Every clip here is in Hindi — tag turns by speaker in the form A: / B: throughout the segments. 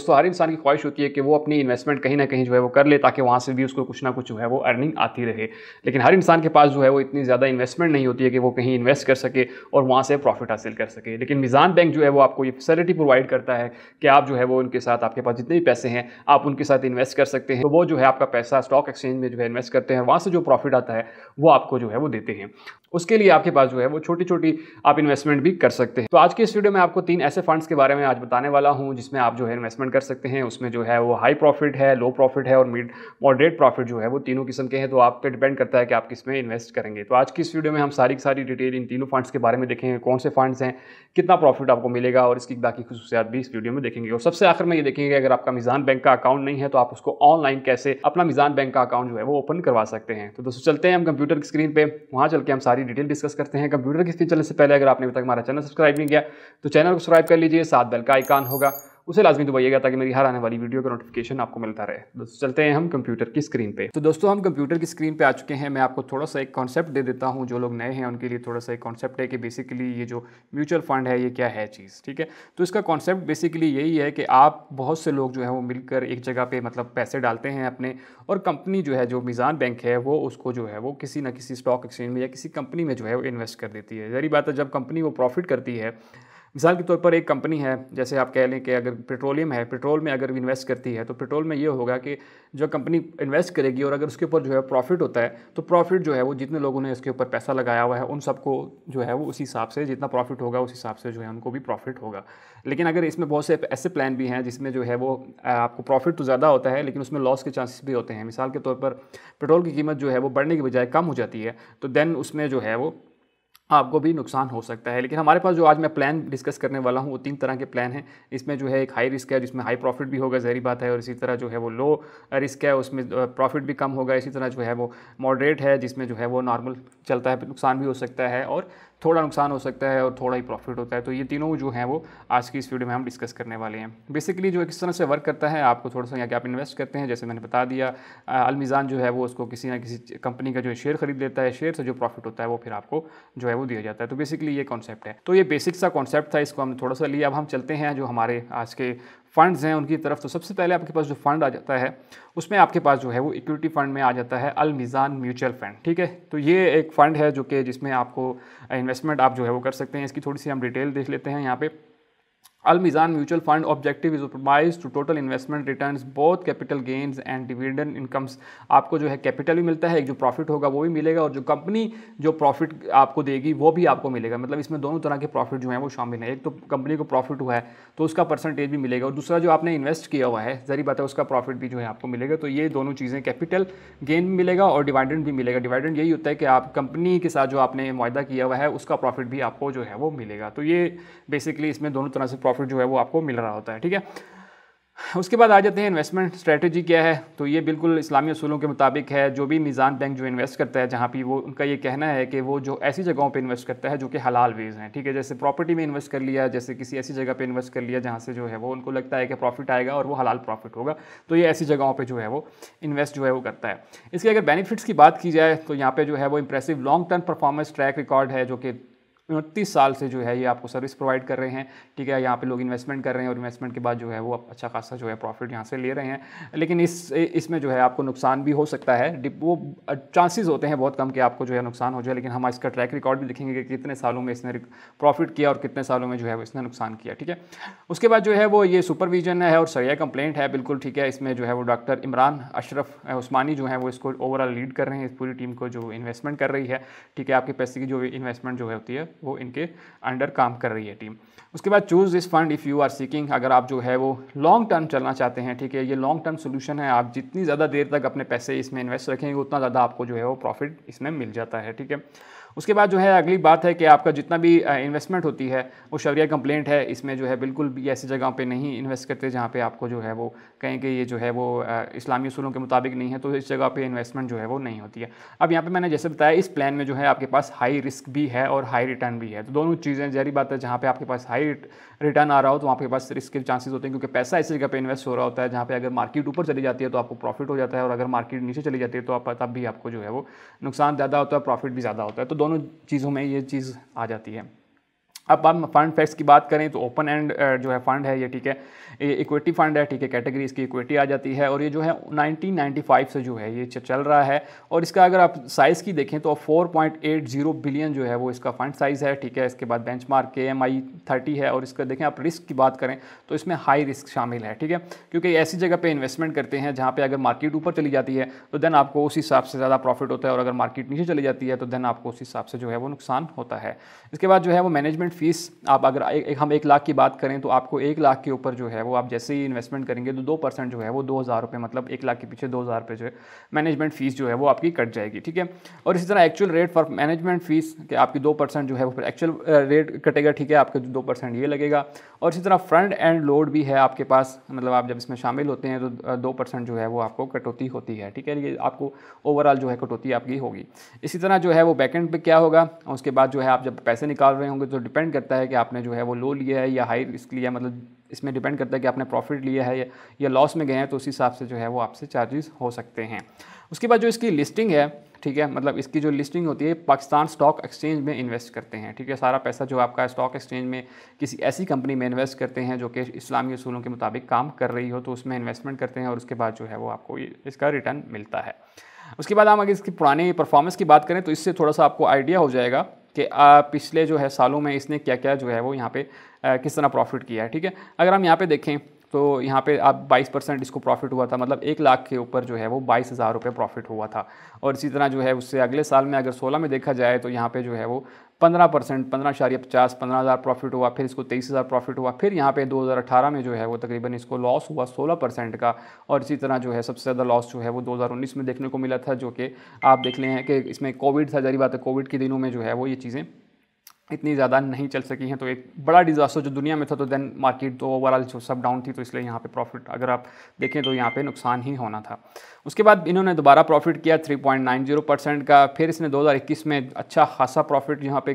A: दोस्तों हर इंसान की ख्वाहिश होती है कि वो अपनी इन्वेस्टमेंट कहीं ना कहीं जो है वो कर ले ताकि वहाँ से भी उसको कुछ ना कुछ जो है वो अर्निंग आती रहे लेकिन हर इंसान के पास जो है वो इतनी ज़्यादा इन्वेस्टमेंट नहीं होती है कि वो कहीं इन्वेस्ट कर सके और वहाँ से प्रॉफिट हासिल कर सके लेकिन मिज़ान बैंक जो है वो आपको ये फैसिलिटी प्रोवाइड करता है कि आप जो है वो उनके साथ आपके पास जितने भी पैसे हैं आप उनके साथ इन्वेस्ट कर सकते हैं तो वो जो है आपका पैसा स्टॉक एक्सचेंज में जो है इन्वेस्ट करते हैं वहाँ से जो प्रॉफिट आता है वो आपको जो है वो देते हैं उसके लिए आपके पास जो है वो छोटी छोटी आप इन्वेस्टमेंट भी कर सकते हैं तो आज के इस वीडियो में आपको तीन ऐसे फंड्स के बारे में आज बताने वाला हूँ जिसमें आप जो है इन्वेस्टमेंट कर सकते हैं उसमें जो है वो हाई प्रॉफिट है लो प्रॉफिट है और मिड मॉडरेट प्रॉफिट जो है वो तीनों किस्म के हैं तो आप पे डिपेंड करता है कि आप किस में इन्वेस्ट करेंगे तो आज की इस वीडियो में हम सारी की सारी डिटेल इन तीनों फंड्स के बारे में देखेंगे कौन से फंड्स हैं कितना प्रॉफिट आपको मिलेगा और इसकी बाकी खसूसियात भी इस वीडियो में देखेंगे और सबसे आखिर में ये देखेंगे अगर आपका मिजान बैंक का अकाउंट नहीं है तो आप उसको ऑनलाइन कैसे अपना मिजान बैंक का अकाउंट जो है वो ओपन करवा सकते हैं तो दोस्तों चलते हैं हम कंप्यूटर की स्क्रीन पर वहाँ चल के हम सारी सारी डिटेल डिस्कस करते हैं कंप्यूटर की स्क्रीन चलने से पहले अगर आपने अभी तक हमारा चैनल सब्सक्राइब नहीं किया तो चैनल को सब्सक्राइब कर लीजिए साथ बेल का आइकान होगा उसे लाजमी दबाइएगा ताकि मेरी हर आने वाली वीडियो का नोटिफिकेशन आपको मिलता रहे दोस्तों चलते हैं हम कंप्यूटर की स्क्रीन पे तो दोस्तों हम कंप्यूटर की स्क्रीन पे आ चुके हैं मैं आपको थोड़ा सा एक कॉन्सेप्ट दे देता हूँ जो लोग नए हैं उनके लिए थोड़ा सा एक कॉन्सेप्ट है कि बेसिकली ये जो म्यूचुअल फंड है ये क्या है चीज़ ठीक है तो इसका कॉन्सेप्ट बेसिकली यही है कि आप बहुत से लोग जो है वो मिलकर एक जगह पर मतलब पैसे डालते हैं अपने और कंपनी जो है जो मिज़ान बैंक है वो उसको जो है वो किसी ना किसी स्टॉक एक्सचेंज में या किसी कंपनी में जो है वो इन्वेस्ट कर देती है जहरी बात है जब कंपनी वो प्रॉफिट करती है मिसाल के तौर पर एक कंपनी है जैसे आप कह लें कि अगर पेट्रोलियम है पेट्रोल में अगर इन्वेस्ट करती है तो पेट्रोल में ये होगा कि जो कंपनी इन्वेस्ट करेगी और अगर उसके ऊपर जो है प्रॉफिट होता है तो प्रॉफिट जो है वो जितने लोगों ने इसके ऊपर पैसा लगाया हुआ है उन सबको जो है वो उसी हिसाब से जितना प्रॉफिट होगा उस हिसाब से जो है उनको भी प्रॉफिट होगा लेकिन अगर इसमें बहुत से ऐसे प्लान भी हैं जिसमें जो है वो आपको प्रॉफिट तो ज़्यादा होता है लेकिन उसमें लॉस के चांसेस भी होते हैं मिसाल के तौर पर पेट्रोल की कीमत जो है वो बढ़ने की बजाय कम हो जाती है तो देन उसमें जो है वो आपको भी नुकसान हो सकता है लेकिन हमारे पास जो आज मैं प्लान डिस्कस करने वाला हूँ वो तीन तरह के प्लान हैं इसमें जो है एक हाई रिस्क है जिसमें हाई प्रॉफिट भी होगा जहरी बात है और इसी तरह जो है वो लो रिस्क है उसमें प्रॉफिट भी कम होगा इसी तरह जो है वो मॉडरेट है जिसमें जो है वो नॉर्मल चलता है नुकसान भी हो सकता है और थोड़ा नुकसान हो सकता है और थोड़ा ही प्रॉफिट होता है तो ये तीनों जो हैं वो आज की इस वीडियो में हम डिस्कस करने वाले हैं बेसिकली जो किस तरह से वर्क करता है आपको थोड़ा सा यहाँ कि आप इन्वेस्ट करते हैं जैसे मैंने बता दिया अलमिज़ान जो है वो उसको किसी ना किसी कंपनी का जो शेयर खरीद लेता है शेयर से जो प्रॉफिट होता है वो फिर आपको जो है वो दिया जाता है तो बेसिकली ये कॉन्सेप्ट है तो ये बेसिक सा कॉन्सेप्ट था इसको हमने थोड़ा सा लिया अब हम चलते हैं जो हमारे आज के फंड्स हैं उनकी तरफ तो सबसे पहले आपके पास जो फंड आ जाता है उसमें आपके पास जो है वो इक्विटी फंड में आ जाता है अल मिज़ान म्यूचुअल फंड ठीक है तो ये एक फ़ंड है जो कि जिसमें आपको इन्वेस्टमेंट आप जो है वो कर सकते हैं इसकी थोड़ी सी हम डिटेल देख लेते हैं यहाँ पर al mutual fund objective is is to total total return returns capital capital and and dividend आपको जो है कैपिटल भी मिलता है एक जो प्रॉफिट होगा वो भी मिलेगा और जो कंपनी जो प्रॉफिट आपको देगी वो भी आपको मिलेगा मतलब इसमें दोनों तरह के प्रॉफिट जो है वो शामिल है एक तो कंपनी को प्रॉफिट हुआ है तो उसका परसेंटेज भी मिलेगा और दूसरा जो आपने इन्वेस्ट किया हुआ है जरी बात है उसका प्रॉफिट भी जो है आपको मिलेगा तो ये दोनों चीज़ें कैपिटल गेन भी मिलेगा और डिवाइडेंट भी मिलेगा डिवाइडेंट यही होता है कि आप कंपनी के साथ जो आपने माहा किया हुआ है उसका प्रॉफिट भी आपको जो है वो मिलेगा तो ये बेसिकली इसमें दोनों तरह से प्रॉफिट जो है वो आपको मिल रहा होता है ठीक है उसके बाद आ जाते हैं इन्वेस्टमेंट स्ट्रेटजी क्या है तो ये बिल्कुल इस्लामी असूलों के मुताबिक है जो भी निज़ान बैंक जो इन्वेस्ट करता है जहाँ पे वो उनका ये कहना है कि वो जो ऐसी जगहों पे इन्वेस्ट करता है जो कि हलाल वेज हैं ठीक है जैसे प्रॉपर्टी में इन्वेस्ट कर लिया जैसे किसी ऐसी जगह पर इन्वेस्ट कर लिया जहाँ से जो है वो उनको लगता है कि प्रॉफिट आएगा और वो हलाल प्रॉफिट होगा तो ये ऐसी जगहों पर जो है वो इन्वेस्ट जो है वो करता है इसके अगर बेनिफिट्स की बात की जाए तो यहाँ पर जो है वो impressive long term performance track record है जो कि उनतीस साल से जो है ये आपको सर्विस प्रोवाइड कर रहे हैं ठीक है यहाँ पे लोग इन्वेस्टमेंट कर रहे हैं और इन्वेस्टमेंट के बाद जो है वो अच्छा खासा जो है प्रॉफिट यहाँ से ले रहे हैं लेकिन इस इसमें जो है आपको नुकसान भी हो सकता है वो चांसेस होते हैं बहुत कम कि आपको जो है नुकसान हो जाए लेकिन हम इसका ट्रैक रिकॉर्ड भी देखेंगे कि कितने सालों में इसने प्रॉफिट किया और कितने सालों में जो है वो इसने नुकसान किया ठीक है उसके बाद जो है वो ये सुपरविजन है और सरिया कंप्लेंट है बिल्कुल ठीक है इसमें जो है वो डॉक्टर इमरान अशरफ उस्मानी जो है वो इसको ओवरऑल लीड कर रहे हैं इस पूरी टीम को जो इन्वेस्टमेंट कर रही है ठीक है आपके पैसे की जो इन्वेस्टमेंट जो है होती है वो इनके अंडर काम कर रही है टीम उसके बाद choose this fund if you are seeking अगर आप जो है वो लॉन्ग टर्म चलना चाहते हैं ठीक है ये लॉन्ग टर्म सोल्यूशन है आप जितनी ज़्यादा देर तक अपने पैसे इसमें इन्वेस्ट रखेंगे उतना ज़्यादा आपको जो है वो प्रॉफिट इसमें मिल जाता है ठीक है उसके बाद जो है अगली बात है कि आपका जितना भी इन्वेस्टमेंट होती है वो शवरिया कंप्लेंट है इसमें जो है बिल्कुल भी ऐसी जगह पर नहीं इन्वेस्ट करते जहाँ पर आपको जो है वो कहें कि ये जो है वो इस्लामी असूलों के मुताबिक नहीं है तो इस जगह पर इन्वेस्टमेंट जो है वो नहीं होती है अब यहाँ पर मैंने जैसे बताया इस प्लान में जो है आपके पास हाई रिस्क भी है और हाई रिटर्न भी है तो दोनों चीज़ें जहरी बात है जहाँ पर आपके पास हाई रिटर्न आ रहा हो तो आपके पास रिस्क के चांसेज होते हैं क्योंकि पैसा ऐसी जगह पर इन्वेस्ट हो रहा होता है जहाँ पर अगर मार्केट ऊपर चली जाती है तो आपको प्रॉफिट हो जाता है और अगर मार्केट नीचे चली जाती है तो आप तब भी आपको जो है वो नुकसान ज़्यादा होता है प्रॉफिट भी ज़्यादा होता है तो दोनों चीज़ों में ये चीज़ आ जाती है अब हम फंड फैक्ट्स की बात करें तो ओपन एंड uh, जो है फंड है ये ठीक है ये इक्विटी फंड है ठीक है कैटेगरी इसकी इक्विटी आ जाती है और ये जो है 1995 से जो है ये चल रहा है और इसका अगर आप साइज़ की देखें तो 4.80 बिलियन जो है वो इसका फंड साइज़ है ठीक है इसके बाद benchmark K M I thirty है और इसका देखें आप रिस्क की बात करें तो इसमें हाई रिस्क शामिल है ठीक है क्योंकि ऐसी जगह पर इन्वेस्टमेंट करते हैं जहाँ पर अगर मार्केट ऊपर चली जाती है तो देन आपको उस हिसाब से ज़्यादा प्रॉफिट होता है और अगर मार्केट नीचे चली जाती है तो देन आपको उस हिसाब से जो है वो नुकसान होता है इसके बाद जो है वो मैनेजमेंट फ़ीस आप अगर एक हम एक लाख की बात करें तो आपको एक लाख के ऊपर जो है वो आप जैसे ही इन्वेस्टमेंट करेंगे तो दो परसेंट जो है वो दो हज़ार रुपये मतलब एक लाख के पीछे दो हज़ार रुपये जो है मैनेजमेंट फ़ीस जो है वो आपकी कट जाएगी ठीक है और इसी तरह actual rate for management fees के आपकी दो परसेंट जो है वो फिर एक्चुअल रेट कटेगा ठीक है आपके दो परसेंट ये लगेगा और इसी तरह फ्रंट एंड लोड भी है आपके पास मतलब आप जब इसमें शामिल होते हैं तो दो परसेंट जो है वो आपको कटौती होती है ठीक है ये आपको ओवरऑल जो है कटौती आपकी होगी इसी तरह जो है वो बैकेंड पे क्या होगा उसके बाद जो है आप जब पैसे निकाल रहे होंगे तो डिपेंड डिपेंड करता है कि आपने जो है वो लो लिया है या हाई रिस्क लिया है मतलब इसमें डिपेंड करता है कि आपने प्रॉफिट लिया है या लॉस में गए हैं तो उस हिसाब से जो है वो आपसे चार्जेस हो सकते हैं उसके बाद जो इसकी लिस्टिंग है ठीक है मतलब इसकी जो लिस्टिंग होती है पाकिस्तान स्टॉक एक्सचेंज में इन्वेस्ट करते हैं ठीक है सारा पैसा जो आपका स्टॉक एक्सचेंज में किसी ऐसी कंपनी में इन्वेस्ट करते हैं जो कि इस्लामी असूलों के मुताबिक काम कर रही हो तो उसमें इन्वेस्टमेंट करते हैं और उसके बाद जो है वो आपको इसका रिटर्न मिलता है उसके बाद हम अगर इसकी पुरानी परफॉर्मेंस की बात करें तो इससे थोड़ा सा आपको आइडिया हो जाएगा कि पिछले जो है सालों में इसने क्या क्या जो है वो यहाँ पे किस तरह प्रॉफिट किया है ठीक है अगर हम यहाँ पे देखें तो यहाँ पे आप 22 परसेंट इसको प्रॉफिट हुआ था मतलब एक लाख के ऊपर जो है वो बाईस हज़ार रुपये प्रॉफिट हुआ था और इसी तरह जो है उससे अगले साल में अगर सोलह में देखा जाए तो यहाँ पे जो है वो पंद्रह परसेंट पंद्रह शारी पचास पंद्रह हज़ार प्रॉफिट हुआ फिर इसको तेईस हज़ार प्रॉफिट हुआ फिर यहाँ पे 2018 में जो है वो तकरीबन इसको लॉस हुआ सोलह परसेंट का और इसी तरह जो है सबसे ज़्यादा लॉस जो है वो 2019 में देखने को मिला था जो कि आप देख लें हैं कि इसमें कोविड था जारी बात है कोविड के दिनों में जो है वो ये चीज़ें इतनी ज़्यादा नहीं चल सकी हैं तो एक बड़ा डिज़ास्टर जो दुनिया में था तो देन मार्केट तो ओवरऑल जो सब डाउन थी तो इसलिए यहाँ पे प्रॉफिट अगर आप देखें तो यहाँ पे नुकसान ही होना था उसके बाद इन्होंने दोबारा प्रॉफिट किया 3.90 परसेंट का फिर इसने 2021 में अच्छा खासा प्रॉफिट यहाँ पे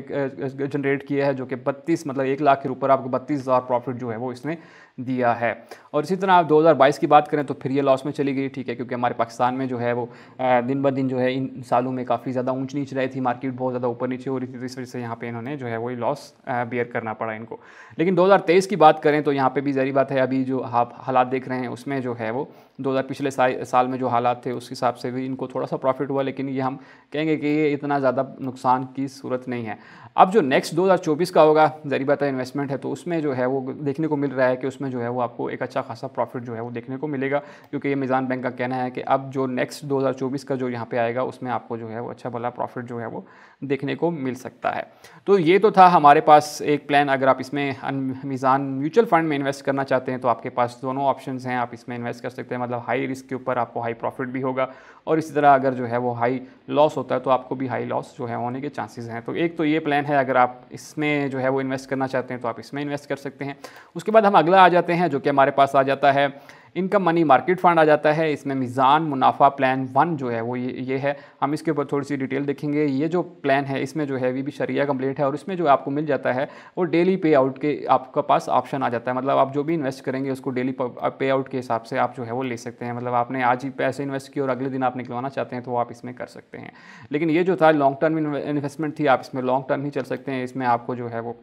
A: जनरेट किया है जो कि बत्तीस मतलब एक लाख के ऊपर आपको बत्तीस हज़ार प्रॉफिट जो है वो इसने दिया है और इसी तरह आप 2022 की बात करें तो फिर ये लॉस में चली गई ठीक है क्योंकि हमारे पाकिस्तान में जो है वो दिन ब दिन जो है इन सालों में काफ़ी ज़्यादा ऊंच नीच रही थी मार्केट बहुत ज़्यादा ऊपर नीचे हो रही थी तो इस वजह से यहाँ पे इन्होंने जो है वही लॉस बियर करना पड़ा इनको लेकिन दो की बात करें तो यहाँ पर भी जहरी बात है अभी जो आप हालात देख रहे हैं उसमें जो है वो दो पिछले साल में जो हालात थे उस हिसाब से भी इनको थोड़ा सा प्रॉफिट हुआ लेकिन ये हम कहेंगे कि ये इतना ज़्यादा नुकसान की सूरत नहीं है अब जो नेक्स्ट दो का होगा जहरी बात है इन्वेस्टमेंट है तो उसमें जो है वो देखने को मिल रहा है कि उसमें में जो है वो आपको एक अच्छा खासा प्रॉफिट जो है वो देखने को मिलेगा क्योंकि ये मिज़ान बैंक का कहना है कि अब जो नेक्स्ट 2024 का जो यहाँ पे आएगा उसमें आपको जो है वो अच्छा भला प्रॉफिट जो है वो देखने को मिल सकता है तो ये तो था हमारे पास एक प्लान अगर आप इसमें अनमिज़ान म्यूचुअल फंड में इन्वेस्ट करना चाहते हैं तो आपके पास दोनों ऑप्शंस हैं आप इसमें इन्वेस्ट कर सकते हैं मतलब हाई रिस्क के ऊपर आपको हाई प्रॉफिट भी होगा और इसी तरह अगर जो है वो हाई लॉस होता है तो आपको भी हाई लॉस जो है होने के चांसेज हैं तो एक तो ये प्लान है अगर आप इसमें जो है वो इन्वेस्ट करना चाहते हैं तो आप इसमें इन्वेस्ट कर सकते हैं उसके बाद हम अगला आ जाते हैं जो कि हमारे पास आ जाता है इनका मनी मार्केट फंड आ जाता है इसमें मिज़ान मुनाफा प्लान वन जो है वो ये ये है हम इसके ऊपर थोड़ी सी डिटेल देखेंगे ये जो प्लान है इसमें जो है वी भी शरिया कम्प्लीट है और इसमें जो आपको मिल जाता है वो डेली पे आउट के आपका पास ऑप्शन आ जाता है मतलब आप जो भी इन्वेस्ट करेंगे उसको डेली पे आउट के हिसाब से आप जो है वो ले सकते हैं मतलब आपने आज ही पैसे इन्वेस्ट किए और अगले दिन आप निकलवाना चाहते हैं तो आप इसमें कर सकते हैं लेकिन ये जो था लॉन्ग टर्म इन्वेस्टमेंट थी आप इसमें लॉन्ग टर्म ही चल सकते हैं इसमें आपको जो है वो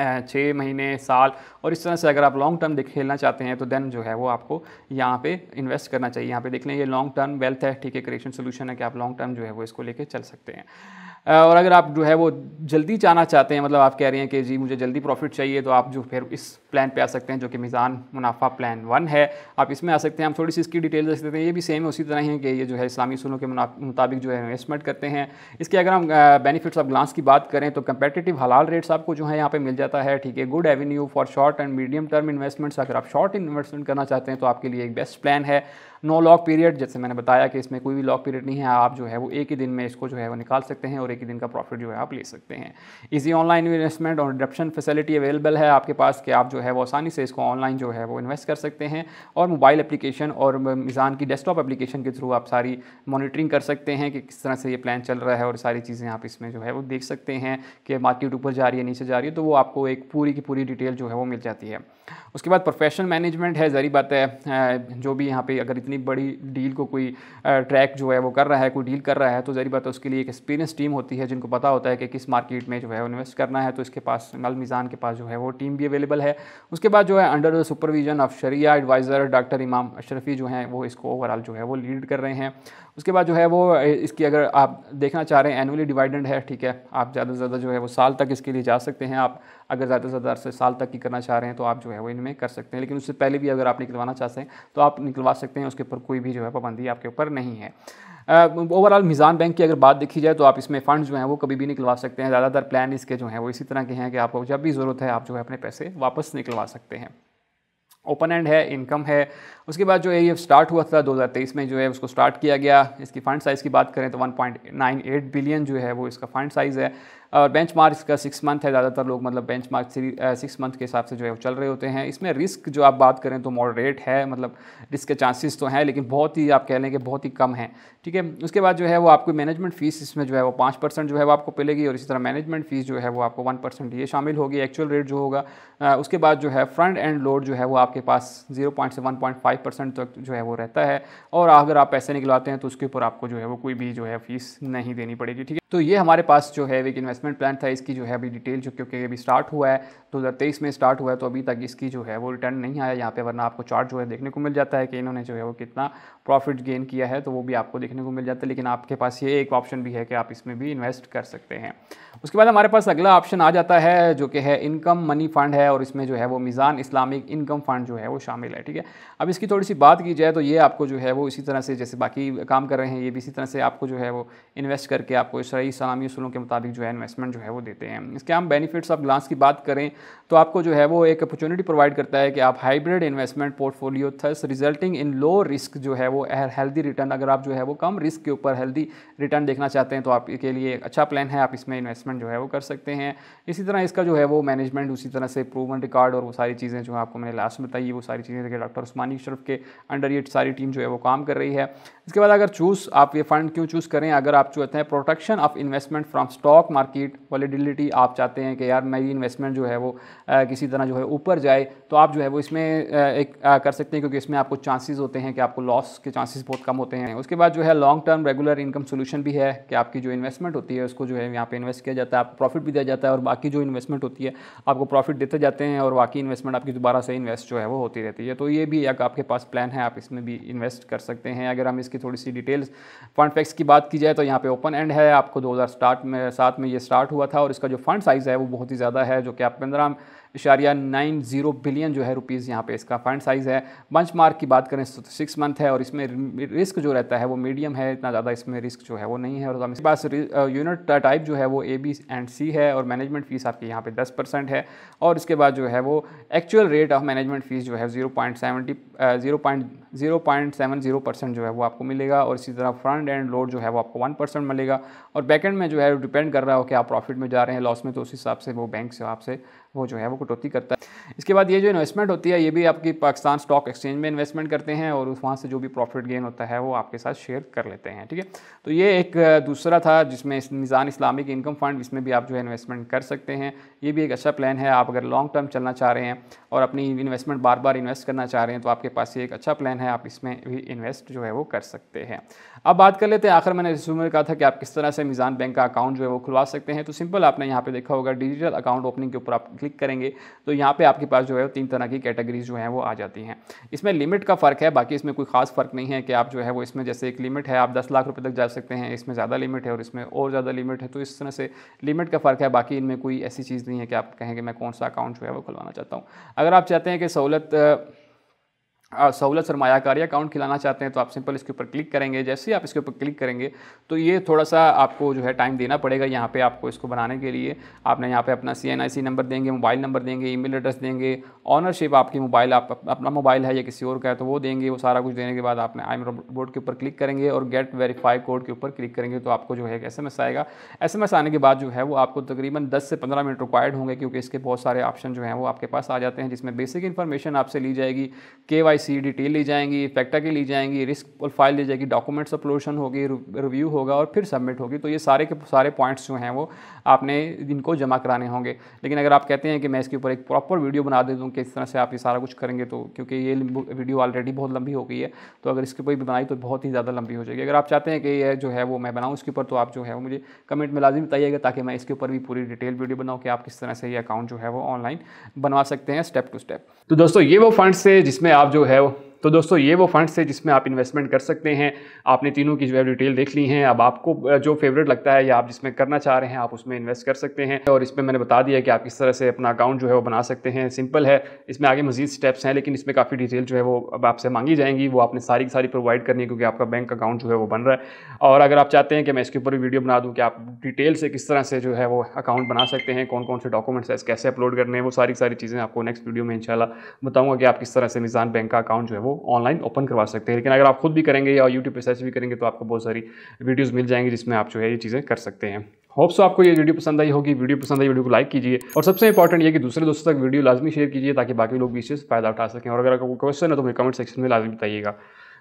A: छः महीने साल और इस तरह से अगर आप लॉन्ग टर्म देख खेलना चाहते हैं तो देन जो है वो आपको यहाँ पे इन्वेस्ट करना चाहिए यहाँ पे देख लें ये लॉन्ग टर्म वेल्थ है ठीक है क्रिएशन सोल्यूशन है कि आप लॉन्ग टर्म जो है वो इसको लेके चल सकते हैं और अगर आप जो है वो जल्दी जाना चाहते हैं मतलब आप कह रहे हैं कि जी मुझे जल्दी प्रॉफिट चाहिए तो आप जो फिर इस प्लान पे आ सकते हैं जो कि मिज़ान मुनाफा प्लान वन है आप इसमें आ सकते हैं हम थोड़ी सी इसकी डिटेल देख सकते हैं ये भी सेम है उसी तरह है कि ये जो है इस्लामी सूलों के मुताबिक जो है इन्वेस्टमेंट करते हैं इसके अगर हम बेनिफिट्स ऑफ ग्लांस की बात करें तो कम्पेटेटिव हलाल रेट्स आपको जो है यहाँ पर मिल जाता है ठीक है good avenue for short and medium term investments अगर आप शॉर्ट इन्वेस्टमेंट करना चाहते हैं तो आपके लिए एक बेस्ट प्लान है नो लॉक पीरियड जैसे मैंने बताया कि इसमें कोई भी लॉक पीरियड नहीं है आप जो है वो एक ही दिन में इसको जो है वो निकाल सकते हैं और एक ही दिन का प्रॉफिट जो है आप ले सकते हैं इजी ऑनलाइन इन्वेस्टमेंट और डिडप्शन फैसिलिटी अवेलेबल है आपके पास कि आप जो है वो आसानी से इसको ऑनलाइन जो है वो इन्वेस्ट कर सकते हैं और मोबाइल एप्लीकेशन और मिज़ान की डेस्कटॉप एप्लीकेशन के थ्रू आप सारी मॉनिटरिंग कर सकते हैं कि किस तरह से ये प्लान चल रहा है और सारी चीज़ें आप इसमें जो है वो देख सकते हैं कि मार्केट ऊपर जा रही है नीचे जा रही है तो वो आपको एक पूरी की पूरी डिटेल जो है वो मिल जाती है उसके बाद प्रोफेशनल मैनेजमेंट है जरी बात है जो भी यहाँ पे अगर इतनी इतनी बड़ी डील को कोई ट्रैक जो है वो कर रहा है कोई डील कर रहा है तो जहरी बात है उसके लिए एक एक्सपीरियंस टीम होती है जिनको पता होता है कि किस मार्केट में जो है इन्वेस्ट करना है तो इसके पास नल मिज़ान के पास जो है वो टीम भी अवेलेबल है उसके बाद जो है under the supervision of Sharia advisor doctor Imam Ashrafi जो हैं वो इसको ओवरऑल जो है वो लीड कर रहे हैं उसके बाद जो है वो इसकी अगर आप देखना चाह रहे हैं एनुअली डिवाइडेंड है ठीक है आप ज़्यादा से ज़्यादा जो है वो साल तक इसके लिए जा सकते हैं आप अगर ज़्यादा से ज़्यादा अरसे साल तक की करना चाह रहे हैं तो आप जो है वो इनमें कर सकते हैं लेकिन उससे पहले भी अगर आप निकलवाना चाहते हैं तो आप निकलवा सकते हैं उसके ऊपर कोई भी जो है पाबंदी आपके ऊपर नहीं है ओवरऑल मिज़ान बैंक की अगर बात देखी जाए तो आप इसमें फ़ंड जो हैं वो कभी भी निकलवा सकते हैं ज़्यादातर प्लान इसके जो हैं वो इसी तरह के हैं कि आपको जब भी ज़रूरत है आप जो है अपने पैसे वापस निकलवा सकते हैं ओपन एंड है इनकम है उसके बाद जो है ये स्टार्ट हुआ था 2023 में जो है उसको स्टार्ट किया गया इसकी फ़ंड साइज़ की बात करें तो 1.98 बिलियन जो है वो इसका फ़ंड साइज़ है और बेंच मार्क्स का सिक्स मंथ है ज़्यादातर लोग मतलब बेंच मार्क सिक्स मंथ के हिसाब से जो है वो चल रहे होते हैं इसमें रिस्क जो आप बात करें तो मॉडरेट है मतलब रिस्क के चांसेस तो हैं लेकिन बहुत ही आप कह लें कि बहुत ही कम है ठीक है उसके बाद जो है वो आपको मैनेजमेंट फीस इसमें जो है वो पाँच परसेंट जो है वो आपको मिलेगी और इसी तरह मैनेजमेंट फीस जो है वो आपको वन परसेंट ये शामिल होगी एक्चुअल रेट जो होगा उसके बाद जो है फ्रंट एंड लोड जो है वो आपके पास जीरो पॉइंट से वन पॉइंट फाइव परसेंट तक जो है वो रहता है और अगर आप पैसे निकलवाते हैं तो उसके ऊपर आपको जो है वो कोई भी जो है फीस नहीं देनी पड़ेगी ठीक है तो ये हमारे पास जो है एक इन्वेस्टमेंट प्लान था इसकी जो है अभी डिटेल जो क्योंकि अभी स्टार्ट हुआ है दो हज़ार तेईस में स्टार्ट हुआ है तो अभी तक इसकी जो है वो रिटर्न नहीं आया यहाँ पे वरना आपको चार्ट जो है देखने को मिल जाता है कि इन्होंने जो है वो कितना प्रॉफिट गेन किया है तो वो भी आपको देखने को मिल जाता है लेकिन आपके पास ये एक ऑप्शन भी है कि आप इसमें भी इन्वेस्ट कर सकते हैं उसके बाद हमारे पास अगला ऑप्शन आ जाता है जो कि है इनकम मनी फंड है और इसमें जो है वो मिज़ान इस्लामिक इनकम फंड जो है वो शामिल है ठीक है अब इसकी थोड़ी सी बात की जाए तो ये आपको जो है वो इसी तरह से जैसे बाकी काम कर रहे हैं ये भी इसी तरह से आपको जो है वो इन्वेस्ट करके आपको शरा इस्लामी असूलों के मुताबिक जो है इन्वेस्टमेंट जो है वो देते हैं इसके हम बेनिफिट्स ऑफ ग्लांस की बात करें तो आपको जो है वो एक अपॉर्चुनिटी प्रोवाइड करता है कि आप hybrid investment portfolio thus resulting in low risk जो है वो वो हेल्दी रिटर्न अगर आप जो है वो कम रिस्क के ऊपर हेल्दी रिटर्न देखना चाहते हैं तो आपके लिए एक अच्छा प्लान है आप इसमें इन्वेस्टमेंट जो है वो कर सकते हैं इसी तरह इसका जो है वो मैनेजमेंट उसी तरह से प्रूवन रिकॉर्ड और वो सारी चीज़ें जो है आपको मैंने लास्ट में बताई वो सारी चीज़ें देखिए डॉक्टर उस्मानी शरफ के अंडर ये सारी टीम जो है वो काम कर रही है इसके बाद अगर चूज़ आप ये फंड क्यों चूज़ करें अगर आप चाहते हैं protection of investment from stock market volatility आप चाहते हैं कि यार मेरी इन्वेस्टमेंट जो है वो किसी तरह जो है ऊपर जाए तो आप जो है वो इसमें एक कर सकते हैं क्योंकि इसमें आपको चांसेस होते हैं कि आपको लॉस के इसके चांसेस बहुत कम होते हैं उसके बाद जो है long term regular income solution भी है कि आपकी जो इन्वेस्टमेंट होती है उसको जो है यहाँ पे इन्वेस्ट किया जाता है आपको प्रॉफिट भी दिया जाता है और बाकी जो इन्वेस्टमेंट होती है आपको प्रॉफिट देते जाते हैं और बाकी इन्वेस्टमेंट आपकी दोबारा से इन्वेस्ट जो है वो होती रहती है तो ये भी एक आपके पास प्लान है आप इसमें भी इन्वेस्ट कर सकते हैं अगर हम इसकी थोड़ी सी डिटेल्स फंड फैक्स की बात की जाए तो यहाँ पे ओपन एंड है आपको दो में सात में ये स्टार्ट हुआ था और इसका जो फंड साइज़ है वो बहुत ही ज़्यादा है जो कि आप पंद्रह इशारिया नाइन जीरो बिलियन जो है रुपीज़ यहाँ पे इसका फंड साइज़ है बंच मार्क की बात करें तो सिक्स मंथ है और इसमें रिस्क जो रहता है वो मीडियम है इतना ज़्यादा इसमें रिस्क जो है वो नहीं है और हमारे पास यूनिट टाइप जो है वो ए बी एंड सी है और मैनेजमेंट फ़ीस आपकी यहाँ पे दस परसेंट है और इसके बाद जो है वो actual rate of management fees जो है zero point seventy zero point zero point seven zero percent जो है वो आपको मिलेगा और इसी तरह फ्रंट एंड लोड जो है वो आपको वन परसेंट मिलेगा और बैकेंड में जो है डिपेंड कर रहा हो कि आप प्रॉफिट में जा रहे हैं लॉस में तो उस हिसाब से वो बैंक से आपसे वो जो है वो कटौती करता है इसके बाद ये जो इन्वेस्टमेंट होती है ये भी आपकी पाकिस्तान स्टॉक एक्सचेंज में इन्वेस्टमेंट करते हैं और वहाँ से जो भी प्रॉफिट गेन होता है वो आपके साथ शेयर कर लेते हैं ठीक है तो ये एक दूसरा था जिसमें निज़ान इस्लामिक इनकम फंड इसमें भी आप जो है इन्वेस्टमेंट कर सकते हैं ये भी एक अच्छा प्लान है आप अगर लॉन्ग टर्म चलना चाह रहे हैं और अपनी इन्वेस्टमेंट बार बार इन्वेस्ट करना चाह रहे हैं तो आपके पास ये एक अच्छा प्लान है आप इसमें भी इन्वेस्ट जो है वो कर सकते हैं अब बात कर लेते हैं आखिर मैंने रिज्यूमे में कहा था कि आप किस तरह से मिज़ान बैंक का अकाउंट जो है वो खुलवा सकते हैं तो सिंपल आपने यहाँ पे देखा होगा डिजिटल अकाउंट ओपनिंग के ऊपर आप क्लिक करेंगे तो यहाँ पे आपके पास जो है तीन तरह की कैटेगरीज जो हैं वो आ जाती हैं इसमें लिमिट का फ़र्क है बाकी इसमें कोई खास फ़र्क नहीं है कि आप जो है वो इसमें जैसे एक लिमिट है आप दस लाख रुपये तक जा सकते हैं इसमें ज़्यादा लिमिट है और इसमें और ज़्यादा लिमिट है तो इस तरह से लिमिट का फ़र्क है बाकी इनमें कोई ऐसी चीज़ नहीं है कि आप कहेंगे मैं कौन सा अकाउंट जो है वो खुलवाना चाहता हूँ अगर आप चाहते हैं कि सहूलत सहूलत सरमायाकारी अकाउंट खिलाना चाहते हैं तो आप सिंपल इसके ऊपर क्लिक करेंगे जैसे ही आप इसके ऊपर क्लिक करेंगे तो ये थोड़ा सा आपको जो है टाइम देना पड़ेगा यहाँ पे आपको इसको बनाने के लिए आपने यहाँ पे अपना सी नंबर देंगे मोबाइल नंबर देंगे ईमेल एड्रेस देंगे ऑनरशिप आपकी मोबाइल आप अपना मोबाइल है या किसी और का है तो वो देंगे वो सारा कुछ देने के बाद आपने आई एम बोर्ड के ऊपर क्लिक करेंगे और गेट वेरीफाई कोड के ऊपर क्लिक करेंगे तो आपको जो है एस एम एस आएगा एस एम एस आने के बाद जो है वो आपको तकरीबन दस से पंद्रह मिनट रिक्वायर्ड होंगे क्योंकि इसके बहुत सारे ऑप्शन जो हैं वो आपके पास आ जाते हैं जिसमें बेसिक इन्फॉर्मेशन आपसे ली जाएगी के सी डिटेल ली जाएंगी फैक्टा की ली जाएंगी रिस्क फाइल ली जाएगी डॉक्यूमेंट्स अपलोशन होगी रिव्यू होगा और फिर सबमिट होगी तो ये सारे के सारे पॉइंट्स जो हैं वो आपने इनको जमा कराने होंगे लेकिन अगर आप कहते हैं कि मैं इसके ऊपर एक प्रॉपर वीडियो बना दे दूँ किस तरह से आप ये सारा कुछ करेंगे तो क्योंकि ये वीडियो ऑलरेडी बहुत लंबी हो गई है तो अगर इसके ऊपर भी बनाई तो बहुत ही ज़्यादा लंबी हो जाएगी अगर आप चाहते हैं कि ये जो है वो मैं बनाऊँ इसके ऊपर तो आप जो है वो मुझे कमेंट में लाजमी बताइएगा ताकि मैं इसके ऊपर भी पूरी डिटेल वीडियो बनाऊँ कि आप किस तरह से ये अकाउंट जो है वो ऑनलाइन बनवा सकते हैं स्टेप टू स्टेप तो दोस्तों ये वो फंड्स है जिसमें आप जो है réu. तो दोस्तों ये वो फंड्स है जिसमें आप इन्वेस्टमेंट कर सकते हैं आपने तीनों की जो है डिटेल देख ली है अब आपको जो फेवरेट लगता है या आप जिसमें करना चाह रहे हैं आप उसमें इन्वेस्ट कर सकते हैं और इसमें मैंने बता दिया कि आप किस तरह से अपना अकाउंट जो है वो बना सकते हैं सिंपल है इसमें आगे मजीद स्टेप्स हैं लेकिन इसमें काफ़ी डिटेल जो है वो अब आपसे मांगी जाएंगी वो आपने सारी की सारी प्रोवाइड करनी है क्योंकि आपका बैंक अकाउंट जो है वो बन रहा है और अगर आप चाहते हैं कि मैं इसके ऊपर भी वीडियो बना दूँ कि आप डिटेल से किस तरह से जो है वो अकाउंट बना सकते हैं कौन कौन से डॉक्यूमेंट्स हैं कैसे अपलोड करने हैं वो सारी सारी चीज़ें आपको नेक्स्ट वीडियो में इंशाल्लाह बताऊंगा कि आप किस तरह से मिज़ान बैंक का अकाउंट जो है वो वो ऑनलाइन ओपन करवा सकते हैं लेकिन अगर आप खुद भी करेंगे या यूट्यूब पर सर्च भी करेंगे तो आपको बहुत सारी वीडियोज़ मिल जाएंगी जिसमें आप जो है ये चीज़ें कर सकते हैं होप्स so, आपको ये वीडियो पसंद आई होगी वीडियो पसंद आई वीडियो को लाइक कीजिए और सबसे इंपॉर्टेंट ये कि दूसरे दोस्तों तक वीडियो लाजमी शेयर कीजिए ताकि बाकी लोग भी इससे फायदा उठा सकें और अगर आपको कोई क्वेश्चन है तो मुझे कमेंट सेक्शन में लाजमी बताइएगा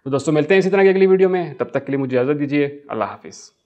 A: तो दोस्तों मिलते हैं इसी तरह की अगली वीडियो में तब तक के लिए मुझे इजाज़त दीजिए अल्लाह हाफिज़